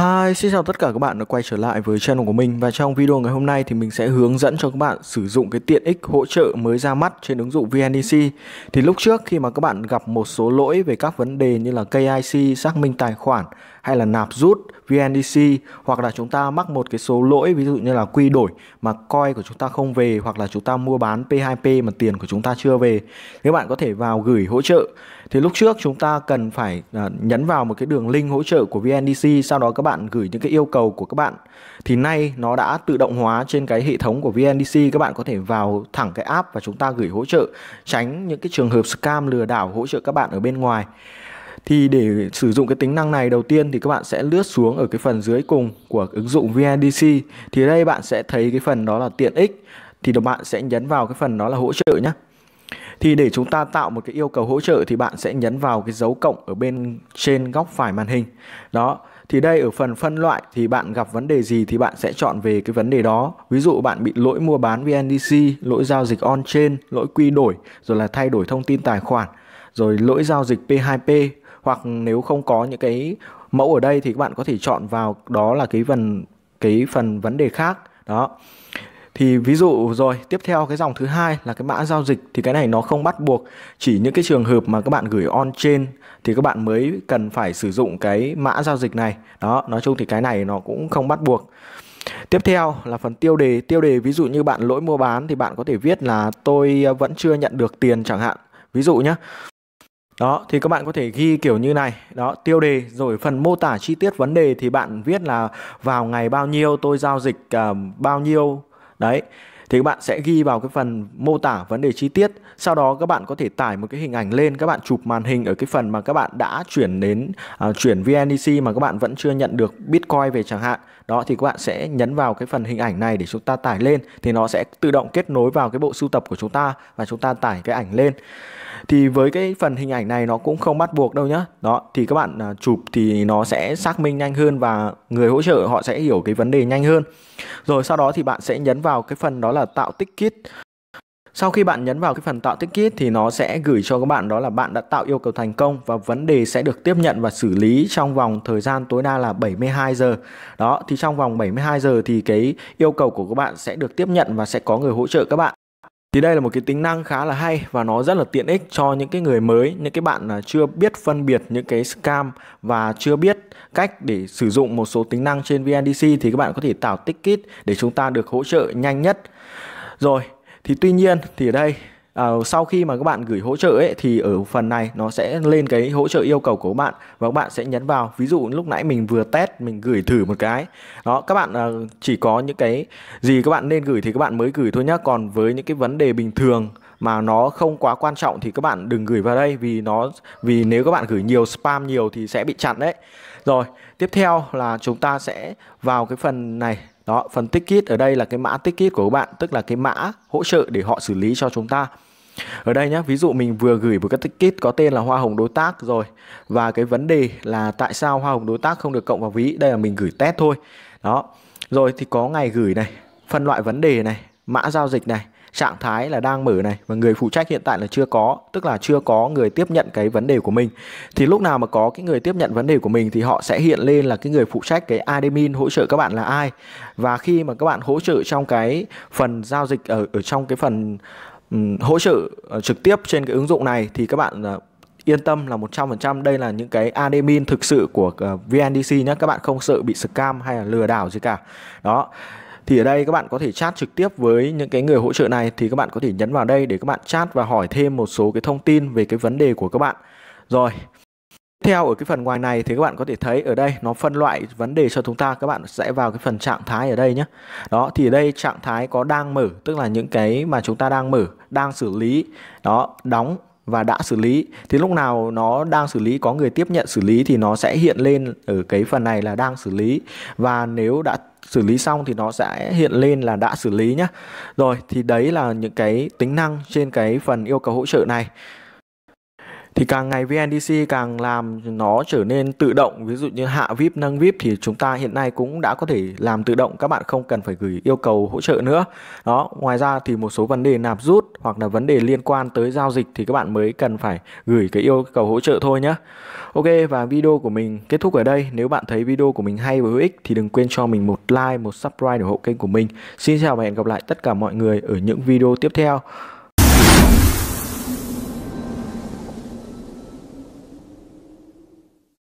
ถ้า Hi, xin chào tất cả các bạn đã quay trở lại với channel của mình và trong video ngày hôm nay thì mình sẽ hướng dẫn cho các bạn sử dụng cái tiện ích hỗ trợ mới ra mắt trên ứng dụng VNDC. E thì lúc trước khi mà các bạn gặp một số lỗi về các vấn đề như là KIC, xác minh tài khoản hay là nạp rút VNDC e hoặc là chúng ta mắc một cái số lỗi ví dụ như là quy đổi mà coin của chúng ta không về hoặc là chúng ta mua bán P2P mà tiền của chúng ta chưa về. Các bạn có thể vào gửi hỗ trợ. Thì lúc trước chúng ta cần phải à, nhấn vào một cái đường link hỗ trợ của VNDC e sau đó các bạn gửi những cái yêu cầu của các bạn thì nay nó đã tự động hóa trên cái hệ thống của VNDC các bạn có thể vào thẳng cái app và chúng ta gửi hỗ trợ tránh những cái trường hợp scam lừa đảo hỗ trợ các bạn ở bên ngoài thì để sử dụng cái tính năng này đầu tiên thì các bạn sẽ lướt xuống ở cái phần dưới cùng của ứng dụng VNDC thì đây bạn sẽ thấy cái phần đó là tiện ích thì các bạn sẽ nhấn vào cái phần đó là hỗ trợ nhé thì để chúng ta tạo một cái yêu cầu hỗ trợ thì bạn sẽ nhấn vào cái dấu cộng ở bên trên góc phải màn hình đó thì đây ở phần phân loại thì bạn gặp vấn đề gì thì bạn sẽ chọn về cái vấn đề đó ví dụ bạn bị lỗi mua bán VNDC lỗi giao dịch on chain lỗi quy đổi rồi là thay đổi thông tin tài khoản rồi lỗi giao dịch P2P hoặc nếu không có những cái mẫu ở đây thì các bạn có thể chọn vào đó là cái phần cái phần vấn đề khác đó thì ví dụ rồi tiếp theo cái dòng thứ hai là cái mã giao dịch thì cái này nó không bắt buộc chỉ những cái trường hợp mà các bạn gửi on trên thì các bạn mới cần phải sử dụng cái mã giao dịch này đó nói chung thì cái này nó cũng không bắt buộc Tiếp theo là phần tiêu đề, tiêu đề ví dụ như bạn lỗi mua bán thì bạn có thể viết là tôi ờ, vẫn chưa nhận được tiền chẳng hạn. Ví dụ nhé. Đó, thì các bạn có thể ghi kiểu như này, đó, tiêu đề rồi phần mô tả chi tiết vấn đề thì bạn viết là vào ngày bao nhiêu tôi giao dịch uh, bao nhiêu Đấy, thì các bạn sẽ ghi vào cái phần mô tả vấn đề chi tiết sau đó các bạn có thể tải một cái hình ảnh lên các bạn chụp màn hình ở cái phần mà các bạn đã chuyển đến uh, chuyển VNEC mà các bạn vẫn chưa nhận được Bitcoin về chẳng hạn đó thì các bạn sẽ nhấn vào cái phần hình ảnh này để chúng ta tải lên thì nó sẽ tự động kết nối vào cái bộ sưu tập của chúng ta và chúng ta tải cái ảnh lên thì với cái phần hình ảnh này nó cũng không bắt buộc đâu nhá đó thì các bạn à, chụp thì nó sẽ xác minh nhanh hơn và người hỗ trợ họ sẽ hiểu cái vấn đề nhanh hơn rồi sau đó thì bạn sẽ nhấn vào cái phần đó là tạo tích kit sau khi bạn nhấn vào cái phần tạo ticket kit thì nó sẽ gửi cho các bạn đó là bạn đã tạo yêu cầu thành công và vấn đề sẽ được tiếp nhận và xử lý trong vòng thời gian tối đa là 72 giờ. Đó thì trong vòng 72 giờ thì cái yêu cầu của các bạn sẽ được tiếp nhận và sẽ có người hỗ trợ các bạn. Thì đây là một cái tính năng khá là hay và nó rất là tiện ích cho những cái người mới, những cái bạn à, chưa biết phân biệt những cái scam và chưa biết cách để sử dụng một số tính năng trên VNDC thì các bạn có thể tạo ticket để chúng ta được hỗ trợ nhanh nhất. Rồi, thì tuy nhiên thì ở đây uh, sau khi mà các bạn gửi hỗ trợ ấy thì ở phần này nó sẽ lên cái hỗ trợ yêu cầu của các bạn và các bạn sẽ nhấn vào ví dụ lúc nãy mình vừa test mình gửi thử một cái đó các bạn uh, chỉ có những cái gì các bạn nên gửi thì các bạn mới gửi thôi nhá còn với những cái vấn đề bình thường mà nó không quá quan trọng thì các bạn đừng gửi vào đây vì nó vì nếu các bạn gửi nhiều spam nhiều thì sẽ bị chặn đấy. Rồi, tiếp theo là chúng ta sẽ vào cái phần này. Đó, phần ticket ở đây là cái mã ticket của các bạn, tức là cái mã hỗ trợ để họ xử lý cho chúng ta ở đây nhé ví dụ mình vừa gửi một cái ticket có tên là hoa hồng đối tác rồi và cái vấn đề là tại sao hoa hồng đối tác không được cộng vào ví đây là mình gửi test thôi đó rồi thì có ngày gửi này phân loại vấn đề này mã giao dịch này trạng thái là đang mở này và người phụ trách hiện tại là chưa có tức là chưa có người tiếp nhận cái vấn đề của mình thì lúc nào mà có cái người tiếp nhận vấn đề của mình thì họ sẽ hiện lên là cái người phụ trách cái admin hỗ trợ các bạn là ai và khi mà các bạn hỗ trợ trong cái phần giao dịch ở ở trong cái phần hỗ trợ ờ, trực tiếp trên cái ứng dụng này thì các bạn ờ, yên tâm là 100% đây là những cái admin thực sự của ờ, VNDC nhé các bạn không sợ bị scam hay là lừa đảo gì cả đó thì ở đây các bạn có thể chat trực tiếp với những cái người hỗ trợ này thì các bạn có thể nhấn vào đây để các bạn chat và hỏi thêm một số cái thông tin về cái vấn đề của các bạn rồi theo ở cái phần ngoài này thì các bạn có thể thấy ở đây nó phân loại vấn đề cho chúng ta các bạn sẽ vào cái phần trạng thái ở đây nhé đó thì ở đây trạng thái có đang mở tức là những cái mà chúng ta đang mở đang xử lý đó đóng và đã xử lý thì lúc nào nó đang xử lý có người tiếp nhận xử lý thì nó sẽ hiện lên ở cái phần này là đang xử lý và nếu đã xử lý xong thì nó sẽ hiện lên là đã xử lý nhé rồi thì đấy là những cái tính năng trên cái phần yêu cầu hỗ trợ này thì càng ngày VNDC càng làm nó trở nên tự động ví dụ như hạ VIP nâng VIP thì chúng ta hiện nay cũng đã có thể làm tự động các bạn không cần phải gửi yêu cầu hỗ trợ nữa đó ngoài ra thì một số vấn đề nạp rút hoặc là vấn đề liên quan tới giao dịch thì các bạn mới cần phải gửi cái yêu cầu hỗ trợ thôi nhé Ok và video của mình kết thúc ở đây nếu bạn thấy video của mình hay và hữu ích thì đừng quên cho mình một like một subscribe để ủng hộ kênh của mình Xin chào và hẹn gặp lại tất cả mọi người ở những video tiếp theo